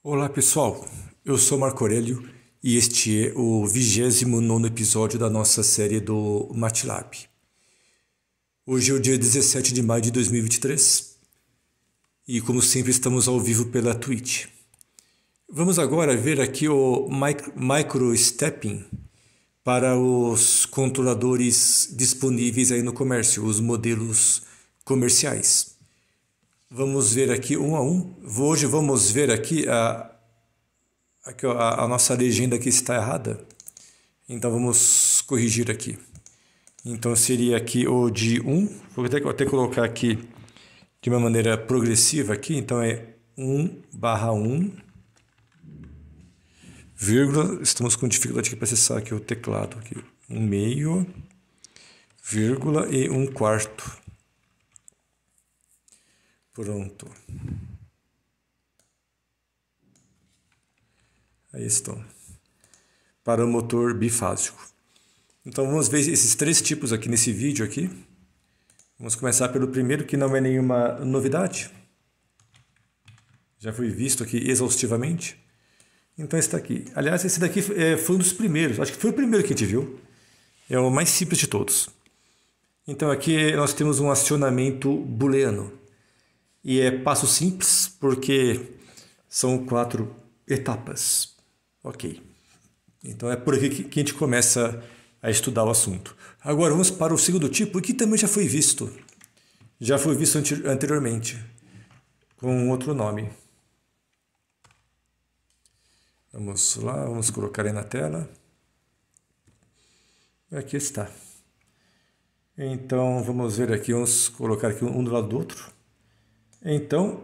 Olá pessoal, eu sou Marco Aurélio e este é o 29 episódio da nossa série do MATLAB. Hoje é o dia 17 de maio de 2023 e, como sempre, estamos ao vivo pela Twitch. Vamos agora ver aqui o micro-stepping para os controladores disponíveis aí no comércio, os modelos comerciais. Vamos ver aqui um a um. Hoje vamos ver aqui a, aqui, a, a nossa legenda que está errada. Então vamos corrigir aqui. Então seria aqui o de 1. Um. Vou até, vou até colocar aqui de uma maneira progressiva aqui. Então é 1 barra 1, vírgula. Estamos com dificuldade aqui para acessar aqui o teclado. Aqui, 1 um meio, vírgula e 1 um quarto. Pronto. Aí estão. Para o motor bifásico. Então vamos ver esses três tipos aqui nesse vídeo aqui. Vamos começar pelo primeiro que não é nenhuma novidade. Já foi visto aqui exaustivamente. Então está aqui. Aliás, esse daqui é, foi um dos primeiros. Acho que foi o primeiro que a gente viu. É o mais simples de todos. Então aqui nós temos um acionamento booleano. E é passo simples, porque são quatro etapas. Ok. Então é por aqui que a gente começa a estudar o assunto. Agora vamos para o segundo tipo, que também já foi visto. Já foi visto anteriormente, com outro nome. Vamos lá, vamos colocar aí na tela. Aqui está. Então vamos ver aqui, vamos colocar aqui um do lado do outro. Então,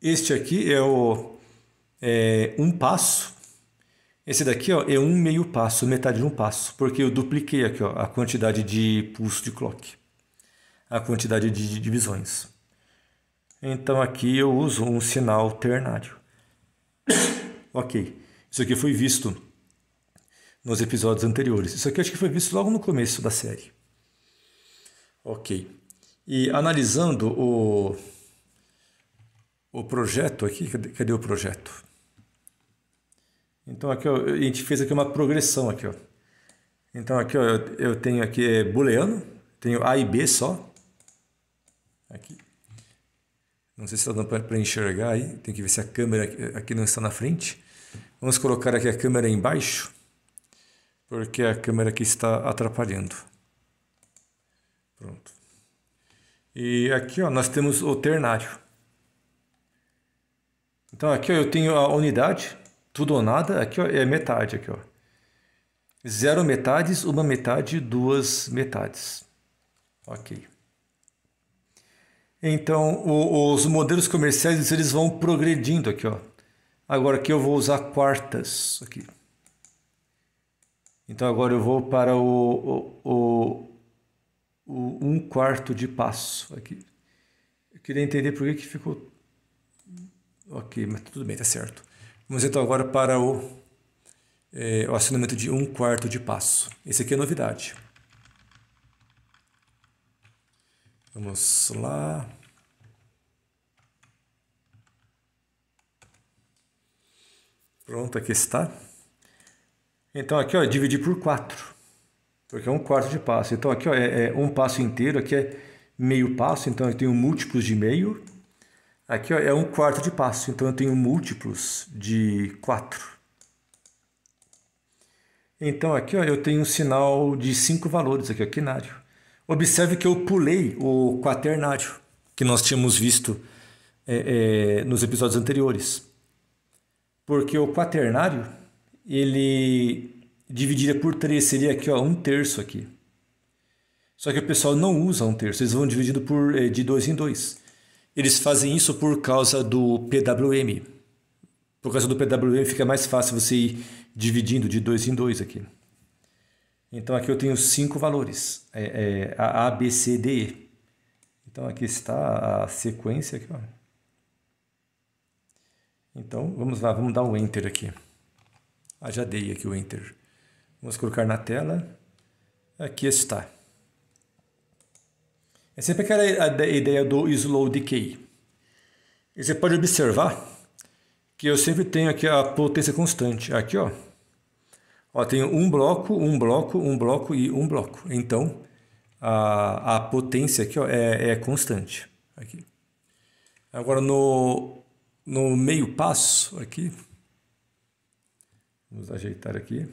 este aqui é o é, um passo. Esse daqui ó, é um meio passo, metade de um passo, porque eu dupliquei aqui ó, a quantidade de pulso de clock, a quantidade de divisões. Então aqui eu uso um sinal ternário. ok, isso aqui foi visto nos episódios anteriores. Isso aqui acho que foi visto logo no começo da série. Ok. E analisando o, o projeto aqui. Cadê, cadê o projeto? Então aqui ó, a gente fez aqui uma progressão aqui. Ó. Então aqui ó, eu tenho aqui é, booleano, tenho A e B só. Aqui. Não sei se está dando para enxergar aí, tem que ver se a câmera aqui não está na frente. Vamos colocar aqui a câmera embaixo, porque a câmera aqui está atrapalhando. Pronto. E aqui ó, nós temos o ternário. Então aqui ó, eu tenho a unidade, tudo ou nada, aqui ó, é metade aqui ó. Zero metades, uma metade, duas metades. Ok. Então o, os modelos comerciais eles vão progredindo aqui ó. Agora aqui eu vou usar quartas aqui. Então agora eu vou para o, o, o, o um quarto de passo aqui. Eu queria entender por que, que ficou Ok, mas tudo bem, tá certo. Vamos então agora para o, é, o acionamento de um quarto de passo. Esse aqui é novidade. Vamos lá. Pronto, aqui está. Então aqui ó, é dividir por quatro, Porque é um quarto de passo. Então aqui ó, é, é um passo inteiro, aqui é meio passo, então eu tenho múltiplos de meio. Aqui ó, é um quarto de passo, então eu tenho múltiplos de 4. Então aqui ó, eu tenho um sinal de 5 valores, aqui ó, quinário. Observe que eu pulei o quaternário, que nós tínhamos visto é, é, nos episódios anteriores. Porque o quaternário, ele dividiria por 3, seria aqui ó, um terço aqui. Só que o pessoal não usa um terço, eles vão dividido por, é, de 2 em 2. Eles fazem isso por causa do PWM. Por causa do PWM fica mais fácil você ir dividindo de dois em dois aqui. Então aqui eu tenho cinco valores, é, é, a, a, B, C, D, E. Então aqui está a sequência aqui, ó. Então vamos lá, vamos dar um Enter aqui. Ah, já dei aqui o Enter. Vamos colocar na tela. Aqui está. É sempre aquela ideia do slow decay. E você pode observar que eu sempre tenho aqui a potência constante. Aqui, ó. Ó, tenho um bloco, um bloco, um bloco e um bloco. Então, a, a potência aqui ó, é, é constante. Aqui. Agora, no, no meio passo aqui, vamos ajeitar aqui.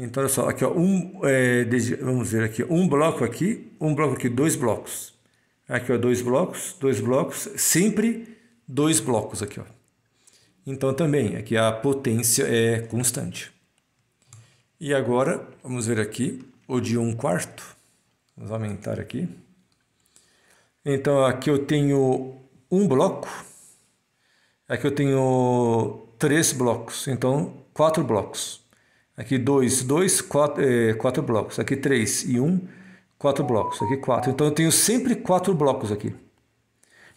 Então, olha só, aqui, ó, um, é, desde, vamos ver aqui, um bloco aqui, um bloco aqui, dois blocos. Aqui, ó, dois blocos, dois blocos, sempre dois blocos aqui, ó. Então, também, aqui a potência é constante. E agora, vamos ver aqui, o de um quarto. Vamos aumentar aqui. Então, aqui eu tenho um bloco. Aqui eu tenho três blocos, então quatro blocos. Aqui 2, 2, 4 blocos. Aqui 3 e 1, um, 4 blocos. Aqui 4. Então eu tenho sempre 4 blocos aqui.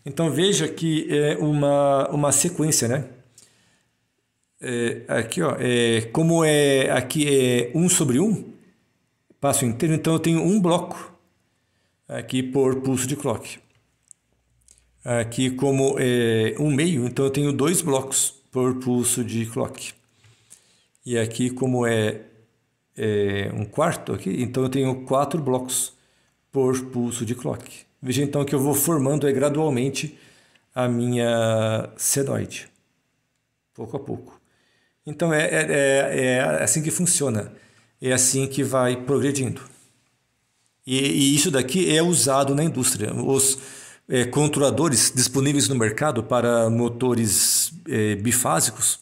Então veja que é uma, uma sequência, né? É, aqui, ó, é, como é aqui é 1 um sobre 1, um, passo inteiro, então eu tenho um bloco aqui por pulso de clock. Aqui como é 1 um meio, então eu tenho 2 blocos por pulso de clock. E aqui, como é, é um quarto aqui, então eu tenho quatro blocos por pulso de clock. Veja então que eu vou formando gradualmente a minha senoide, pouco a pouco. Então é, é, é, é assim que funciona, é assim que vai progredindo. E, e isso daqui é usado na indústria. Os é, controladores disponíveis no mercado para motores é, bifásicos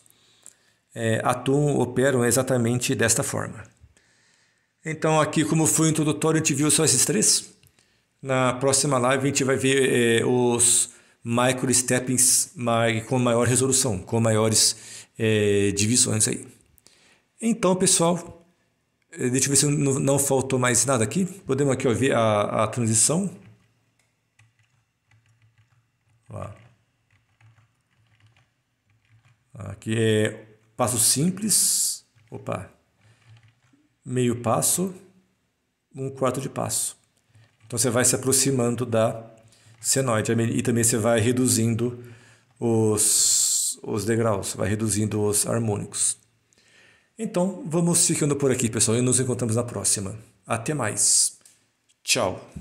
é, atuam, operam exatamente desta forma. Então, aqui, como foi o introdutório, a gente viu só esses três. Na próxima live, a gente vai ver é, os micro-steppings com maior resolução, com maiores é, divisões aí. Então, pessoal, é, deixa eu ver se não, não faltou mais nada aqui. Podemos aqui ó, ver a, a transição. Aqui é Passo simples, opa, meio passo, um quarto de passo. Então você vai se aproximando da senoide e também você vai reduzindo os, os degraus, vai reduzindo os harmônicos. Então vamos ficando por aqui, pessoal, e nos encontramos na próxima. Até mais. Tchau.